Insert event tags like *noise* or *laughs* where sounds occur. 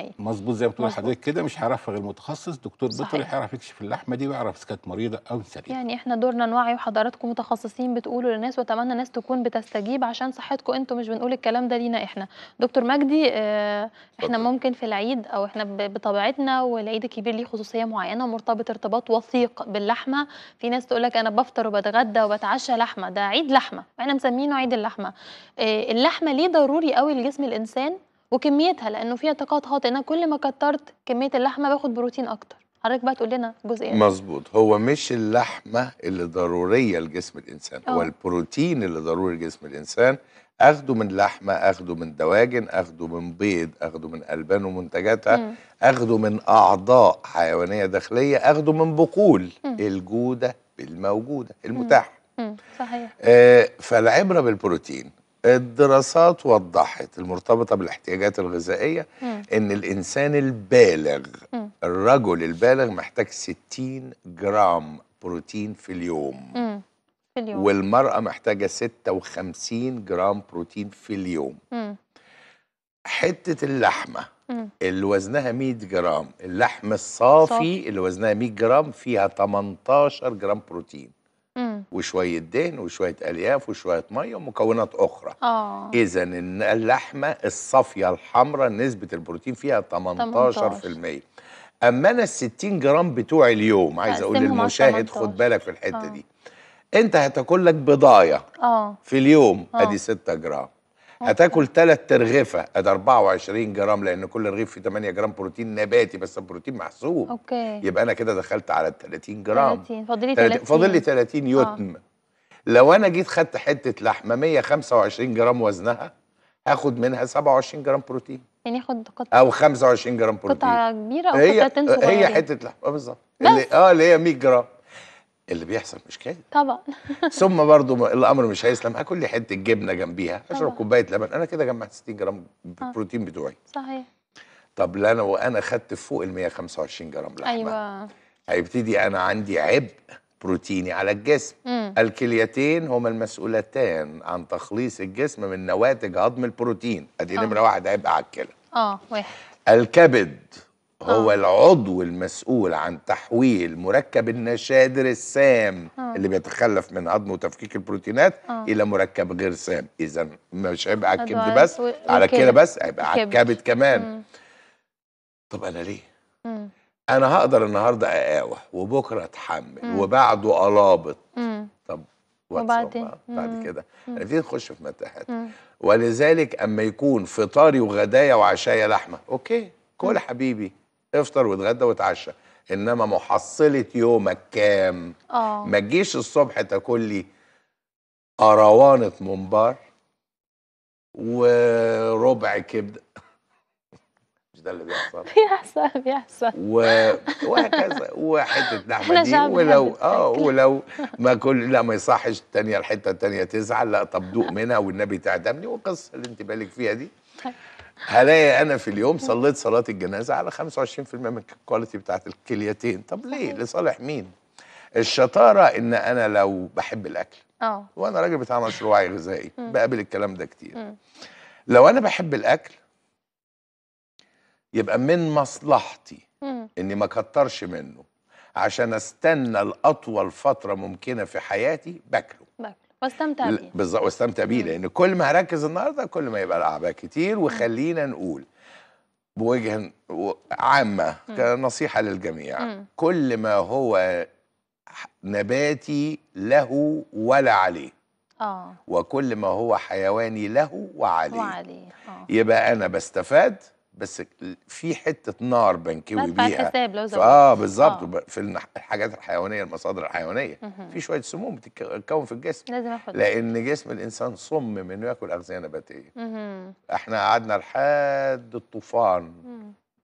النهايه مظبوط زي ما بتقول حضرتك كده مش هيعرفها غير المتخصص دكتور بطل هيعرف يكشف اللحمه دي ويعرف اذا كانت مريضه او سليمه يعني احنا دورنا نوعي وحضراتكم متخصصين بتقولوا للناس واتمنى الناس تكون بتستجيب عشان صحتكم انتم مش بنقول الكلام ده لينا احنا دكتور مجدي اه احنا ممكن في العيد او احنا بطبيعتنا والعيد الكبير ليه خصوصيه معينه ومرتبط ارتباط وثيق باللحمه في ناس تقول لك انا بفطر وبتغدى وبتعشى لحمه ده عيد لحمه احنا مسمينه عيد اللحمه اه اللحمه ليه ضروري قوي لجسم الانسان وكميتها لانه فيها طاقات خاطئه انا كل ما كترت كميه اللحمه باخد بروتين اكتر حضرتك بقى تقول لنا جزئين إيه؟ مظبوط هو مش اللحمه اللي ضروريه لجسم الانسان أوه. هو آه. البروتين اللي ضروري لجسم الانسان اخده من لحمه اخده من دواجن اخده من بيض اخده من البان ومنتجاتها م. اخده من اعضاء حيوانيه داخليه اخده من بقول م. الجوده الموجوده المتاحه صحيح آه فالعبره بالبروتين الدراسات وضحت المرتبطه بالاحتياجات الغذائيه مم. ان الانسان البالغ مم. الرجل البالغ محتاج 60 جرام بروتين في اليوم مم. في اليوم والمراه محتاجه 56 جرام بروتين في اليوم مم. حته اللحمه اللي وزنها 100 جرام اللحم الصافي صافي. اللي وزنها 100 جرام فيها 18 جرام بروتين وشويه دهن وشويه الياف وشويه ميه ومكونات اخرى اه اذا اللحمه الصافيه الحمراء نسبه البروتين فيها 18%, 18. اما انا ال 60 جرام بتوع اليوم عايز اقول للمشاهد خد بالك في الحته آه. دي انت هتاكل لك بضايه اه في اليوم آه. ادي 6 جرام هتاكل ثلاث ترغيفه ادي 24 جرام لان كل رغيف فيه 8 جرام بروتين نباتي بس البروتين محسوب اوكي يبقى انا كده دخلت على ال 30 جرام 30 فاضل لي 30 فاضل لي 30 يتم آه. لو انا جيت خدت حته لحمه 125 جرام وزنها هاخد منها 27 جرام بروتين يعني اخد قطعه او 25 جرام بروتين قطعه كبيره او قطعتين صغيرين هي حته لحمه آه، بالظبط اه اللي هي 100 جرام اللي بيحصل مش كده طبعا *laughs* ثم برضو الامر مش هيسلم هاكل لي حته جبنه جنبيها اشرب كوبايه لبن انا كده جمعت 60 جرام آه. بروتين بتوعي صحيح طب لا انا وانا خدت فوق ال 125 جرام لحمه ايوه هيبتدي انا عندي عبء بروتيني على الجسم مم. الكليتين هما المسؤولتان عن تخليص الجسم من نواتج هضم البروتين ادي آه. نمره واحد هيبقى على الكلى اه واحد الكبد هو آه. العضو المسؤول عن تحويل مركب النشادر السام آه. اللي بيتخلف من هضم وتفكيك البروتينات آه. الى مركب غير سام اذا مش هيبقى على الكبد بس و... على كده بس هيبقى على الكبد كمان مم. طب انا ليه مم. انا هقدر النهارده اقاوى وبكره اتحمل مم. وبعده الابط طب وبعدين بعد كده عارفين يعني نخش في متاهات ولذلك اما يكون فطاري وغدايا وعشايا لحمه اوكي كل حبيبي افطر واتغدى واتعشى انما محصله يومك كام اه ما تجيش الصبح تاكل لي قروانه ممبار وربع كبده *laughs* مش ده اللي بيحصل *laughs* بيحصل بيحصل و... وهكذا وحته لحمه دي ولو اه ولو *laughs* ما كل لا ما يصحش الثانيه الحته الثانيه تزعل لا طب دوق منها والنبي تعدمني والقصه اللي انت بالك فيها دي طيب. هلاقي انا في اليوم صليت صلاه الجنازه على 25% من الكواليتي بتاعت الكليتين طب ليه لصالح مين الشطاره ان انا لو بحب الاكل اه وانا راجل بتاع مشروعي غذائي بقابل الكلام ده كتير لو انا بحب الاكل يبقى من مصلحتي اني ما كترش منه عشان استنى الاطول فتره ممكنه في حياتي باكله واستمتع بيه بالظبط واستمتع بيه لان كل ما هركز النهارده كل ما يبقى الاعباء كتير وخلينا نقول بوجه عامه كنصيحه للجميع كل ما هو نباتي له ولا عليه آه. وكل ما هو حيواني له وعليه, وعليه. آه. يبقى انا بستفاد بس في حته نار بنكوي بيها اه بالظبط آه. في الحاجات الحيوانيه المصادر الحيوانيه في شويه سموم بتتكون في الجسم لازم لان جسم الانسان صمم انه ياكل اغذيه نباتيه احنا قعدنا لحد الطوفان